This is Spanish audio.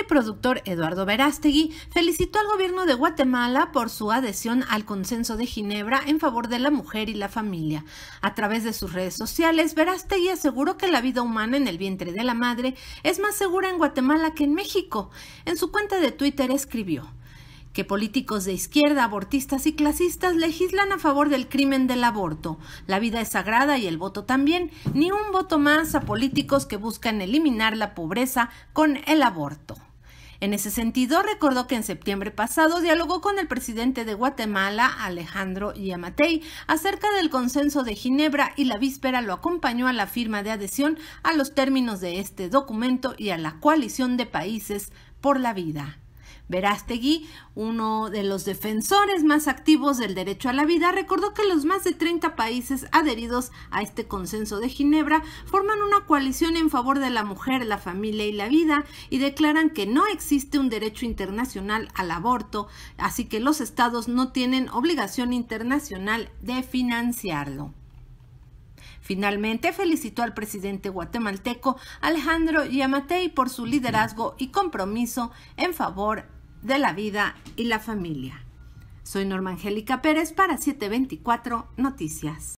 y productor Eduardo Verástegui felicitó al gobierno de Guatemala por su adhesión al Consenso de Ginebra en favor de la mujer y la familia. A través de sus redes sociales, Verástegui aseguró que la vida humana en el vientre de la madre es más segura en Guatemala que en México. En su cuenta de Twitter escribió que políticos de izquierda, abortistas y clasistas legislan a favor del crimen del aborto. La vida es sagrada y el voto también, ni un voto más a políticos que buscan eliminar la pobreza con el aborto. En ese sentido, recordó que en septiembre pasado dialogó con el presidente de Guatemala, Alejandro Yamatei, acerca del consenso de Ginebra y la víspera lo acompañó a la firma de adhesión a los términos de este documento y a la coalición de países por la vida. Verástegui, uno de los defensores más activos del derecho a la vida, recordó que los más de 30 países adheridos a este consenso de Ginebra forman una coalición en favor de la mujer, la familia y la vida y declaran que no existe un derecho internacional al aborto, así que los estados no tienen obligación internacional de financiarlo. Finalmente, felicitó al presidente guatemalteco Alejandro Yamatei por su liderazgo y compromiso en favor de la vida y la familia. Soy Norma Angélica Pérez para 724 Noticias.